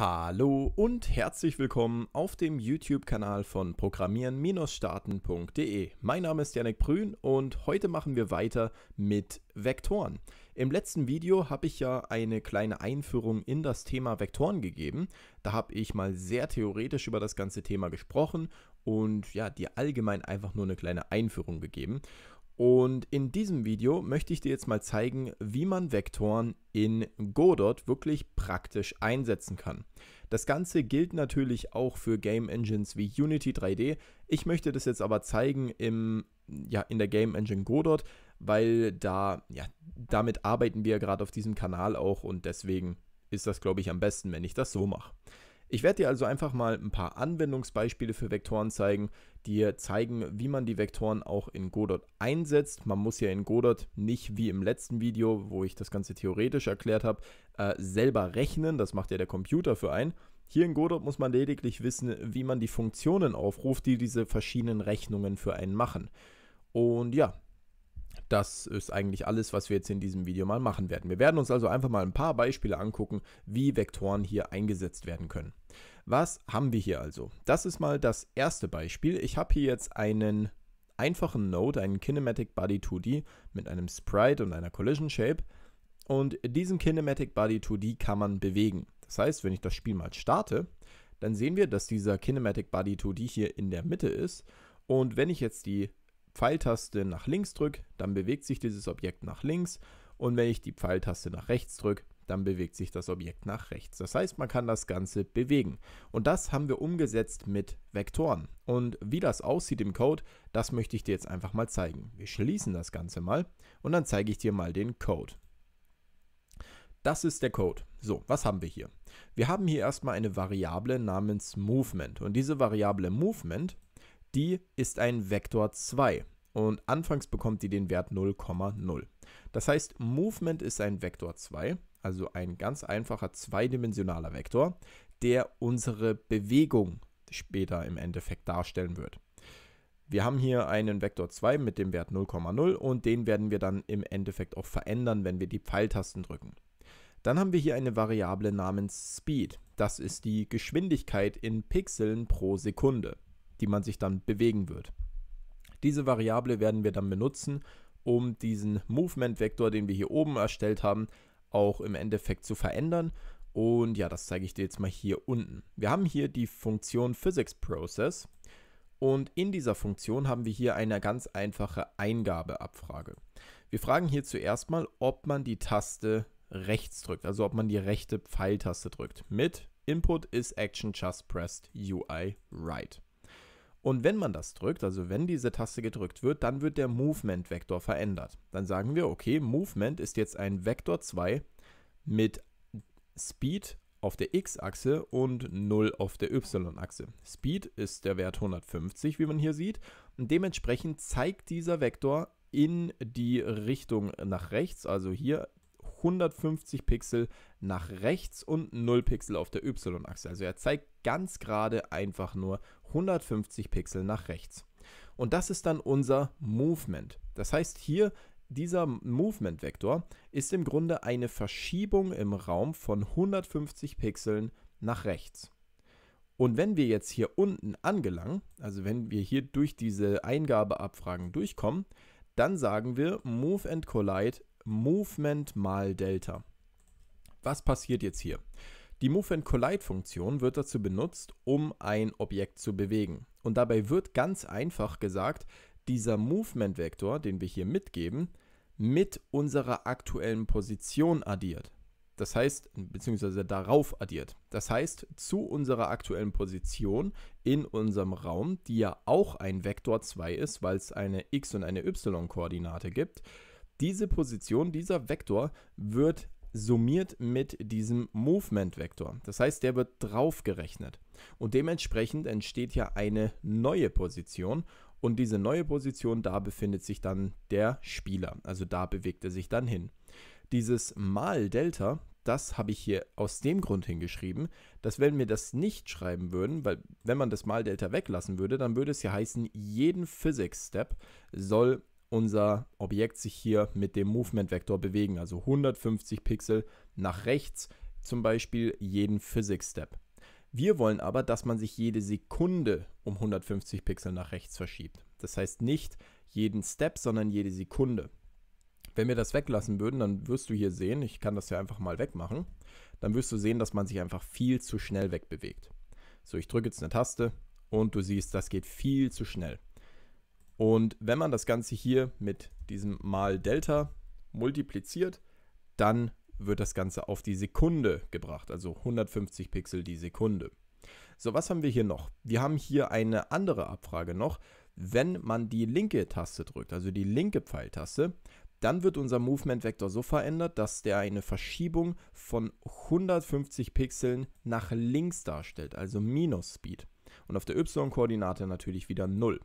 Hallo und herzlich willkommen auf dem YouTube-Kanal von programmieren-starten.de. Mein Name ist Janik Brün und heute machen wir weiter mit Vektoren. Im letzten Video habe ich ja eine kleine Einführung in das Thema Vektoren gegeben. Da habe ich mal sehr theoretisch über das ganze Thema gesprochen und ja, dir allgemein einfach nur eine kleine Einführung gegeben. Und in diesem Video möchte ich dir jetzt mal zeigen, wie man Vektoren in Godot wirklich praktisch einsetzen kann. Das Ganze gilt natürlich auch für Game Engines wie Unity 3D. Ich möchte das jetzt aber zeigen im, ja, in der Game Engine Godot, weil da, ja, damit arbeiten wir gerade auf diesem Kanal auch und deswegen ist das, glaube ich, am besten, wenn ich das so mache. Ich werde dir also einfach mal ein paar Anwendungsbeispiele für Vektoren zeigen dir zeigen, wie man die Vektoren auch in Godot einsetzt. Man muss ja in Godot nicht wie im letzten Video, wo ich das Ganze theoretisch erklärt habe, äh, selber rechnen. Das macht ja der Computer für einen. Hier in Godot muss man lediglich wissen, wie man die Funktionen aufruft, die diese verschiedenen Rechnungen für einen machen. Und ja, das ist eigentlich alles, was wir jetzt in diesem Video mal machen werden. Wir werden uns also einfach mal ein paar Beispiele angucken, wie Vektoren hier eingesetzt werden können. Was haben wir hier also? Das ist mal das erste Beispiel. Ich habe hier jetzt einen einfachen Node, einen Kinematic Body 2D mit einem Sprite und einer Collision Shape. Und diesen Kinematic Body 2D kann man bewegen. Das heißt, wenn ich das Spiel mal starte, dann sehen wir, dass dieser Kinematic Body 2D hier in der Mitte ist. Und wenn ich jetzt die Pfeiltaste nach links drücke, dann bewegt sich dieses Objekt nach links. Und wenn ich die Pfeiltaste nach rechts drücke, dann bewegt sich das Objekt nach rechts. Das heißt, man kann das Ganze bewegen. Und das haben wir umgesetzt mit Vektoren. Und wie das aussieht im Code, das möchte ich dir jetzt einfach mal zeigen. Wir schließen das Ganze mal und dann zeige ich dir mal den Code. Das ist der Code. So, was haben wir hier? Wir haben hier erstmal eine Variable namens Movement. Und diese Variable Movement, die ist ein Vektor 2. Und anfangs bekommt die den Wert 0,0. Das heißt, Movement ist ein Vektor 2 also ein ganz einfacher zweidimensionaler Vektor, der unsere Bewegung später im Endeffekt darstellen wird. Wir haben hier einen Vektor 2 mit dem Wert 0,0 und den werden wir dann im Endeffekt auch verändern, wenn wir die Pfeiltasten drücken. Dann haben wir hier eine Variable namens Speed. Das ist die Geschwindigkeit in Pixeln pro Sekunde, die man sich dann bewegen wird. Diese Variable werden wir dann benutzen, um diesen Movement-Vektor, den wir hier oben erstellt haben, auch im Endeffekt zu verändern. Und ja, das zeige ich dir jetzt mal hier unten. Wir haben hier die Funktion Physics Process und in dieser Funktion haben wir hier eine ganz einfache Eingabeabfrage. Wir fragen hier zuerst mal, ob man die Taste rechts drückt, also ob man die rechte Pfeiltaste drückt mit Input is action just pressed UI right. Und wenn man das drückt, also wenn diese Taste gedrückt wird, dann wird der Movement Vektor verändert. Dann sagen wir, okay, Movement ist jetzt ein Vektor 2 mit Speed auf der x-Achse und 0 auf der y-Achse. Speed ist der Wert 150, wie man hier sieht. Und dementsprechend zeigt dieser Vektor in die Richtung nach rechts, also hier 150 Pixel nach rechts und 0 Pixel auf der y-Achse. Also er zeigt ganz gerade einfach nur 150 Pixel nach rechts. Und das ist dann unser Movement. Das heißt, hier dieser Movement-Vektor ist im Grunde eine Verschiebung im Raum von 150 Pixeln nach rechts. Und wenn wir jetzt hier unten angelangen, also wenn wir hier durch diese Eingabeabfragen durchkommen, dann sagen wir Move and Collide Movement mal Delta. Was passiert jetzt hier? Die Move and Collide Funktion wird dazu benutzt, um ein Objekt zu bewegen. Und dabei wird ganz einfach gesagt, dieser Movement Vektor, den wir hier mitgeben, mit unserer aktuellen Position addiert. Das heißt, beziehungsweise darauf addiert. Das heißt, zu unserer aktuellen Position in unserem Raum, die ja auch ein Vektor 2 ist, weil es eine x- und eine y-Koordinate gibt, diese Position, dieser Vektor wird summiert mit diesem Movement-Vektor. Das heißt, der wird draufgerechnet. Und dementsprechend entsteht ja eine neue Position. Und diese neue Position, da befindet sich dann der Spieler. Also da bewegt er sich dann hin. Dieses Mal Delta, das habe ich hier aus dem Grund hingeschrieben, dass wenn wir das nicht schreiben würden, weil wenn man das Mal Delta weglassen würde, dann würde es ja heißen, jeden Physics Step soll unser Objekt sich hier mit dem Movement-Vektor bewegen, also 150 Pixel nach rechts, zum Beispiel jeden Physics-Step. Wir wollen aber, dass man sich jede Sekunde um 150 Pixel nach rechts verschiebt. Das heißt nicht jeden Step, sondern jede Sekunde. Wenn wir das weglassen würden, dann wirst du hier sehen, ich kann das ja einfach mal wegmachen, dann wirst du sehen, dass man sich einfach viel zu schnell wegbewegt. So, ich drücke jetzt eine Taste und du siehst, das geht viel zu schnell. Und wenn man das Ganze hier mit diesem mal Delta multipliziert, dann wird das Ganze auf die Sekunde gebracht, also 150 Pixel die Sekunde. So, was haben wir hier noch? Wir haben hier eine andere Abfrage noch. Wenn man die linke Taste drückt, also die linke Pfeiltaste, dann wird unser Movement Vektor so verändert, dass der eine Verschiebung von 150 Pixeln nach links darstellt, also Minus Speed. Und auf der y-Koordinate natürlich wieder 0.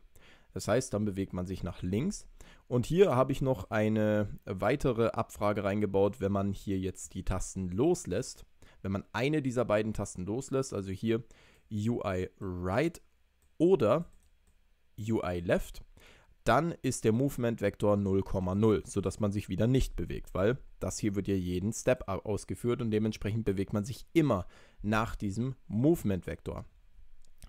Das heißt, dann bewegt man sich nach links. Und hier habe ich noch eine weitere Abfrage reingebaut, wenn man hier jetzt die Tasten loslässt. Wenn man eine dieser beiden Tasten loslässt, also hier UI Right oder UI Left, dann ist der Movement-Vektor 0,0, sodass man sich wieder nicht bewegt, weil das hier wird ja jeden Step ausgeführt und dementsprechend bewegt man sich immer nach diesem Movement-Vektor.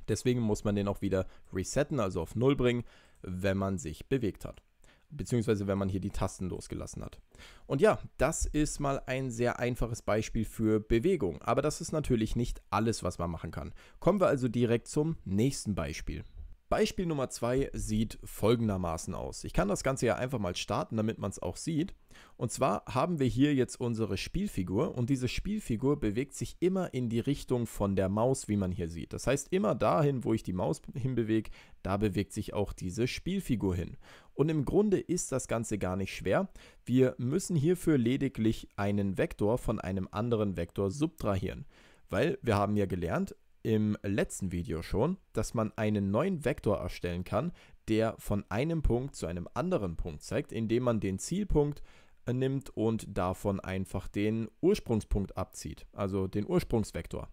Deswegen muss man den auch wieder resetten, also auf 0 bringen, wenn man sich bewegt hat. Beziehungsweise wenn man hier die Tasten losgelassen hat. Und ja, das ist mal ein sehr einfaches Beispiel für Bewegung. Aber das ist natürlich nicht alles, was man machen kann. Kommen wir also direkt zum nächsten Beispiel. Beispiel Nummer 2 sieht folgendermaßen aus. Ich kann das Ganze ja einfach mal starten, damit man es auch sieht. Und zwar haben wir hier jetzt unsere Spielfigur und diese Spielfigur bewegt sich immer in die Richtung von der Maus, wie man hier sieht. Das heißt, immer dahin, wo ich die Maus hinbewege, da bewegt sich auch diese Spielfigur hin. Und im Grunde ist das Ganze gar nicht schwer. Wir müssen hierfür lediglich einen Vektor von einem anderen Vektor subtrahieren. Weil wir haben ja gelernt, im letzten Video schon, dass man einen neuen Vektor erstellen kann, der von einem Punkt zu einem anderen Punkt zeigt, indem man den Zielpunkt äh, nimmt und davon einfach den Ursprungspunkt abzieht, also den Ursprungsvektor.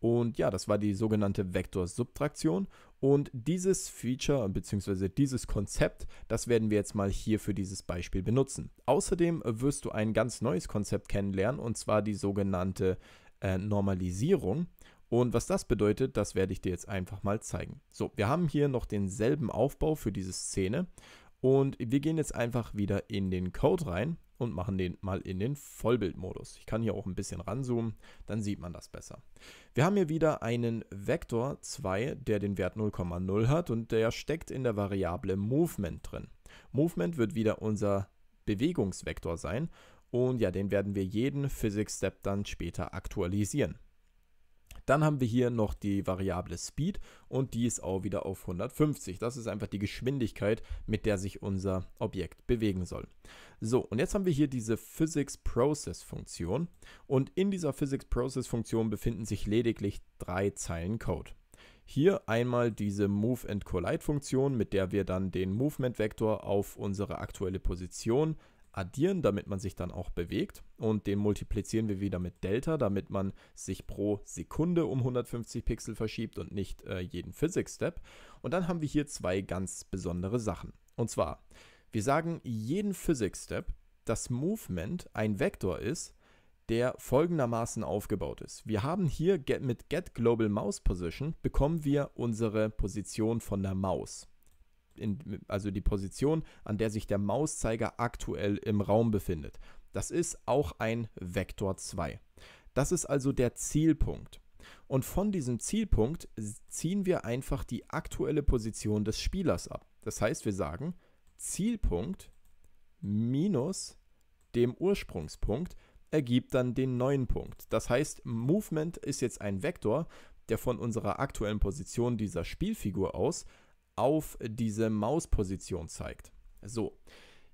Und ja, das war die sogenannte Vektorsubtraktion. Und dieses Feature bzw. dieses Konzept, das werden wir jetzt mal hier für dieses Beispiel benutzen. Außerdem wirst du ein ganz neues Konzept kennenlernen und zwar die sogenannte äh, Normalisierung. Und was das bedeutet, das werde ich dir jetzt einfach mal zeigen. So, wir haben hier noch denselben Aufbau für diese Szene und wir gehen jetzt einfach wieder in den Code rein und machen den mal in den Vollbildmodus. Ich kann hier auch ein bisschen ranzoomen, dann sieht man das besser. Wir haben hier wieder einen Vektor 2, der den Wert 0,0 hat und der steckt in der Variable Movement drin. Movement wird wieder unser Bewegungsvektor sein und ja, den werden wir jeden Physics Step dann später aktualisieren. Dann haben wir hier noch die Variable Speed und die ist auch wieder auf 150. Das ist einfach die Geschwindigkeit, mit der sich unser Objekt bewegen soll. So, und jetzt haben wir hier diese Physics Process Funktion und in dieser Physics Process Funktion befinden sich lediglich drei Zeilen Code. Hier einmal diese Move and Collide Funktion, mit der wir dann den Movement Vektor auf unsere aktuelle Position addieren, damit man sich dann auch bewegt. Und den multiplizieren wir wieder mit Delta, damit man sich pro Sekunde um 150 Pixel verschiebt und nicht äh, jeden Physics-Step. Und dann haben wir hier zwei ganz besondere Sachen. Und zwar, wir sagen jeden Physics-Step, dass Movement ein Vektor ist, der folgendermaßen aufgebaut ist. Wir haben hier get, mit Get Global Mouse Position bekommen wir unsere Position von der Maus in, also die Position, an der sich der Mauszeiger aktuell im Raum befindet. Das ist auch ein Vektor 2. Das ist also der Zielpunkt. Und von diesem Zielpunkt ziehen wir einfach die aktuelle Position des Spielers ab. Das heißt, wir sagen Zielpunkt minus dem Ursprungspunkt ergibt dann den neuen Punkt. Das heißt, Movement ist jetzt ein Vektor, der von unserer aktuellen Position dieser Spielfigur aus auf diese Mausposition zeigt. So,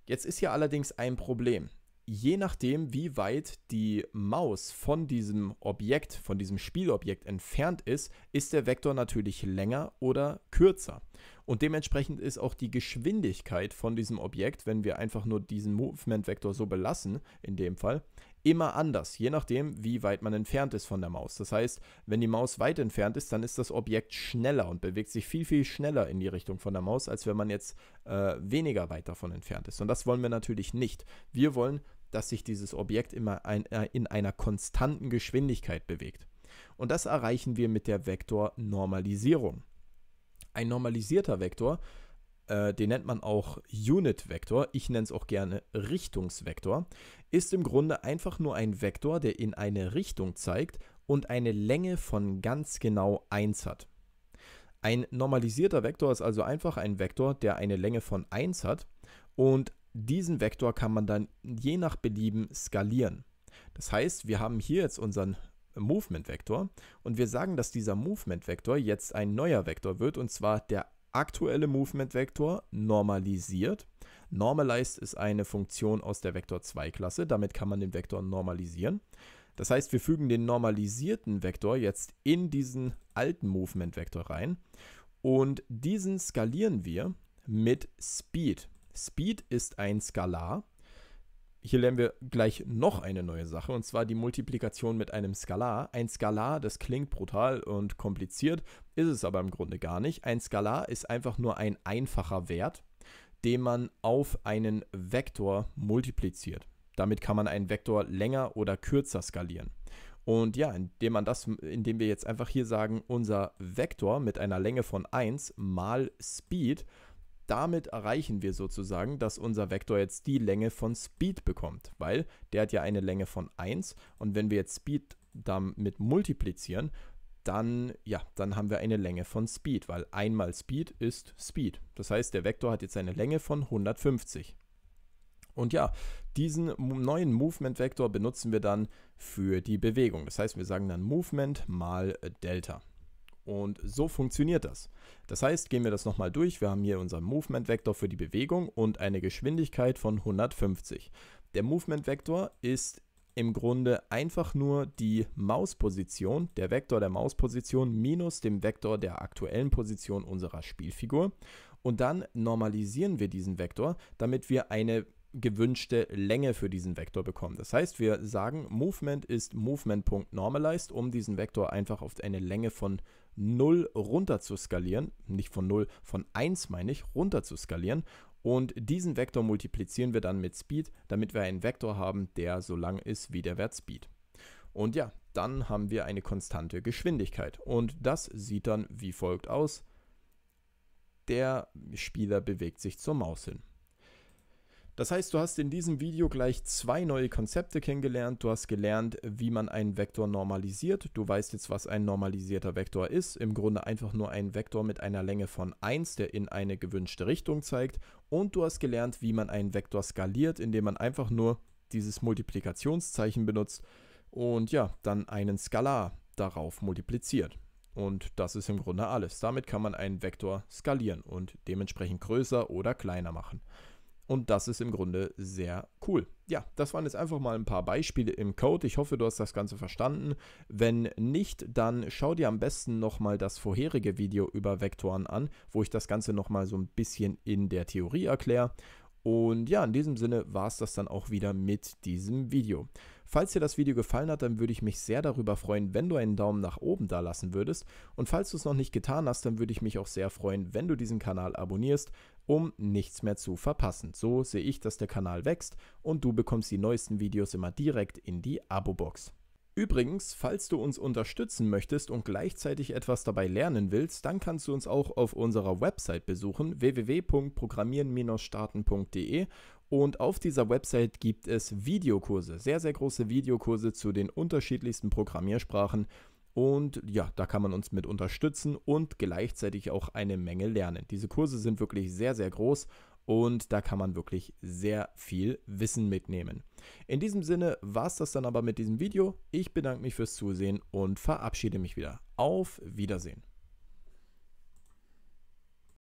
jetzt ist hier allerdings ein Problem. Je nachdem, wie weit die Maus von diesem Objekt, von diesem Spielobjekt entfernt ist, ist der Vektor natürlich länger oder kürzer. Und dementsprechend ist auch die Geschwindigkeit von diesem Objekt, wenn wir einfach nur diesen Movement-Vektor so belassen, in dem Fall, immer anders, je nachdem, wie weit man entfernt ist von der Maus. Das heißt, wenn die Maus weit entfernt ist, dann ist das Objekt schneller und bewegt sich viel, viel schneller in die Richtung von der Maus, als wenn man jetzt äh, weniger weit davon entfernt ist. Und das wollen wir natürlich nicht. Wir wollen, dass sich dieses Objekt immer ein, äh, in einer konstanten Geschwindigkeit bewegt. Und das erreichen wir mit der Vektornormalisierung ein normalisierter Vektor, äh, den nennt man auch Unit-Vektor, ich nenne es auch gerne Richtungsvektor, ist im Grunde einfach nur ein Vektor, der in eine Richtung zeigt und eine Länge von ganz genau 1 hat. Ein normalisierter Vektor ist also einfach ein Vektor, der eine Länge von 1 hat und diesen Vektor kann man dann je nach Belieben skalieren. Das heißt, wir haben hier jetzt unseren Movement Vektor und wir sagen, dass dieser Movement Vektor jetzt ein neuer Vektor wird und zwar der aktuelle Movement Vektor normalisiert. Normalized ist eine Funktion aus der Vektor 2 Klasse, damit kann man den Vektor normalisieren. Das heißt, wir fügen den normalisierten Vektor jetzt in diesen alten Movement Vektor rein und diesen skalieren wir mit Speed. Speed ist ein Skalar hier lernen wir gleich noch eine neue Sache, und zwar die Multiplikation mit einem Skalar. Ein Skalar, das klingt brutal und kompliziert, ist es aber im Grunde gar nicht. Ein Skalar ist einfach nur ein einfacher Wert, den man auf einen Vektor multipliziert. Damit kann man einen Vektor länger oder kürzer skalieren. Und ja, indem man das, indem wir jetzt einfach hier sagen, unser Vektor mit einer Länge von 1 mal Speed damit erreichen wir sozusagen, dass unser Vektor jetzt die Länge von Speed bekommt, weil der hat ja eine Länge von 1 und wenn wir jetzt Speed damit multiplizieren, dann, ja, dann haben wir eine Länge von Speed, weil einmal Speed ist Speed. Das heißt, der Vektor hat jetzt eine Länge von 150. Und ja, diesen neuen Movement-Vektor benutzen wir dann für die Bewegung. Das heißt, wir sagen dann Movement mal Delta. Und so funktioniert das. Das heißt, gehen wir das nochmal durch. Wir haben hier unseren Movement-Vektor für die Bewegung und eine Geschwindigkeit von 150. Der Movement-Vektor ist im Grunde einfach nur die Mausposition, der Vektor der Mausposition minus dem Vektor der aktuellen Position unserer Spielfigur. Und dann normalisieren wir diesen Vektor, damit wir eine gewünschte Länge für diesen Vektor bekommen. Das heißt, wir sagen, Movement ist Movement.normalized, um diesen Vektor einfach auf eine Länge von 0 runter zu skalieren, nicht von 0, von 1 meine ich, runter zu skalieren. Und diesen Vektor multiplizieren wir dann mit Speed, damit wir einen Vektor haben, der so lang ist wie der Wert Speed. Und ja, dann haben wir eine konstante Geschwindigkeit. Und das sieht dann wie folgt aus. Der Spieler bewegt sich zur Maus hin. Das heißt, du hast in diesem Video gleich zwei neue Konzepte kennengelernt. Du hast gelernt, wie man einen Vektor normalisiert. Du weißt jetzt, was ein normalisierter Vektor ist. Im Grunde einfach nur ein Vektor mit einer Länge von 1, der in eine gewünschte Richtung zeigt. Und du hast gelernt, wie man einen Vektor skaliert, indem man einfach nur dieses Multiplikationszeichen benutzt und ja, dann einen Skalar darauf multipliziert. Und das ist im Grunde alles. Damit kann man einen Vektor skalieren und dementsprechend größer oder kleiner machen. Und das ist im Grunde sehr cool. Ja, das waren jetzt einfach mal ein paar Beispiele im Code. Ich hoffe, du hast das Ganze verstanden. Wenn nicht, dann schau dir am besten nochmal das vorherige Video über Vektoren an, wo ich das Ganze nochmal so ein bisschen in der Theorie erkläre. Und ja, in diesem Sinne war es das dann auch wieder mit diesem Video. Falls dir das Video gefallen hat, dann würde ich mich sehr darüber freuen, wenn du einen Daumen nach oben da lassen würdest. Und falls du es noch nicht getan hast, dann würde ich mich auch sehr freuen, wenn du diesen Kanal abonnierst um nichts mehr zu verpassen. So sehe ich, dass der Kanal wächst und du bekommst die neuesten Videos immer direkt in die Abo-Box. Übrigens, falls du uns unterstützen möchtest und gleichzeitig etwas dabei lernen willst, dann kannst du uns auch auf unserer Website besuchen www.programmieren-starten.de und auf dieser Website gibt es Videokurse, sehr, sehr große Videokurse zu den unterschiedlichsten Programmiersprachen und ja, da kann man uns mit unterstützen und gleichzeitig auch eine Menge lernen. Diese Kurse sind wirklich sehr, sehr groß und da kann man wirklich sehr viel Wissen mitnehmen. In diesem Sinne war es das dann aber mit diesem Video. Ich bedanke mich fürs Zusehen und verabschiede mich wieder. Auf Wiedersehen.